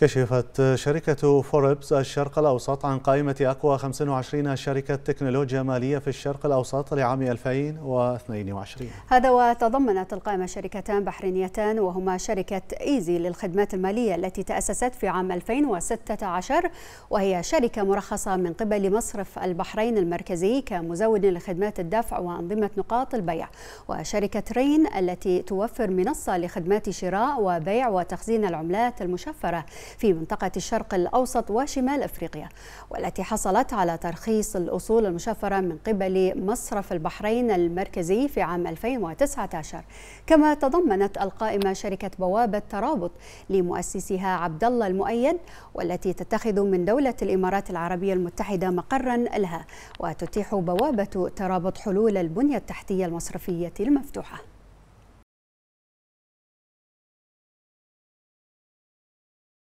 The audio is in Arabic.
كشفت شركة فوربس الشرق الأوسط عن قائمة أقوى 25 شركة تكنولوجيا مالية في الشرق الأوسط لعام 2022 هذا وتضمنت القائمة شركتان بحرينيتان وهما شركة إيزي للخدمات المالية التي تأسست في عام 2016 وهي شركة مرخصة من قبل مصرف البحرين المركزي كمزود لخدمات الدفع وأنظمة نقاط البيع وشركة رين التي توفر منصة لخدمات شراء وبيع وتخزين العملات المشفرة في منطقة الشرق الأوسط وشمال أفريقيا والتي حصلت على ترخيص الأصول المشفرة من قبل مصرف البحرين المركزي في عام 2019 كما تضمنت القائمة شركة بوابة ترابط لمؤسسها عبد الله المؤيد والتي تتخذ من دولة الإمارات العربية المتحدة مقرا لها وتتيح بوابة ترابط حلول البنية التحتية المصرفية المفتوحة